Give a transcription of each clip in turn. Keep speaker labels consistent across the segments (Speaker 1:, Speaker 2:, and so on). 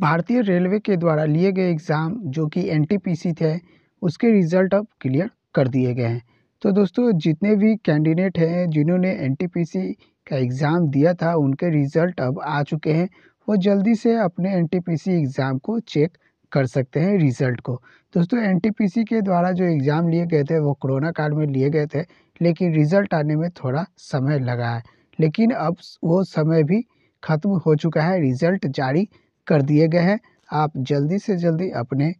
Speaker 1: भारतीय रेलवे के द्वारा लिए गए एग्ज़ाम जो कि एन थे उसके रिज़ल्ट अब क्लियर कर दिए गए हैं तो दोस्तों जितने भी कैंडिडेट हैं जिन्होंने एन का एग्ज़ाम दिया था उनके रिज़ल्ट अब आ चुके हैं वो जल्दी से अपने एन एग्ज़ाम को चेक कर सकते हैं रिज़ल्ट को दोस्तों एन के द्वारा जो एग्ज़ाम लिए गए थे वो कोरोना काल में लिए गए थे लेकिन रिज़ल्ट आने में थोड़ा समय लगा है लेकिन अब वो समय भी ख़त्म हो चुका है रिज़ल्ट जारी कर दिए गए हैं आप जल्दी से जल्दी अपने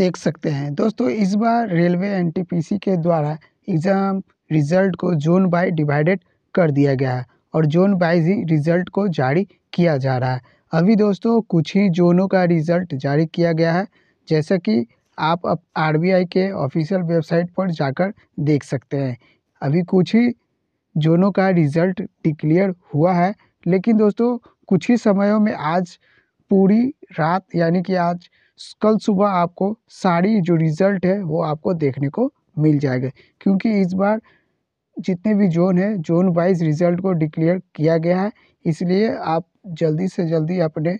Speaker 1: देख सकते हैं दोस्तों इस बार रेलवे एन के द्वारा एग्ज़ाम रिजल्ट को जोन बाय डिवाइडेड कर दिया गया है और जोन बाइज ही रिजल्ट को जारी किया जा रहा है अभी दोस्तों कुछ ही जोनों का रिजल्ट जारी किया गया है जैसा कि आप अब आर के ऑफिशियल वेबसाइट पर जाकर देख सकते हैं अभी कुछ ही जोनों का रिजल्ट डिक्लेयर हुआ है लेकिन दोस्तों कुछ ही समयों में आज पूरी रात यानी कि आज कल सुबह आपको सारी जो रिज़ल्ट है वो आपको देखने को मिल जाएगा क्योंकि इस बार जितने भी जोन है जोन वाइज रिज़ल्ट को डिक्लेयर किया गया है इसलिए आप जल्दी से जल्दी अपने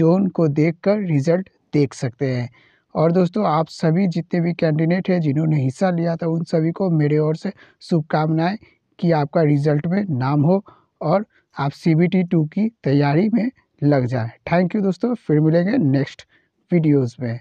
Speaker 1: जोन को देखकर रिज़ल्ट देख सकते हैं और दोस्तों आप सभी जितने भी कैंडिडेट हैं जिन्होंने हिस्सा लिया था उन सभी को मेरे ओर से शुभकामनाएं कि आपका रिज़ल्ट में नाम हो और आप सी बी टी टू की तैयारी में लग जाए थैंक यू दोस्तों फिर मिलेंगे नेक्स्ट वीडियोज़ में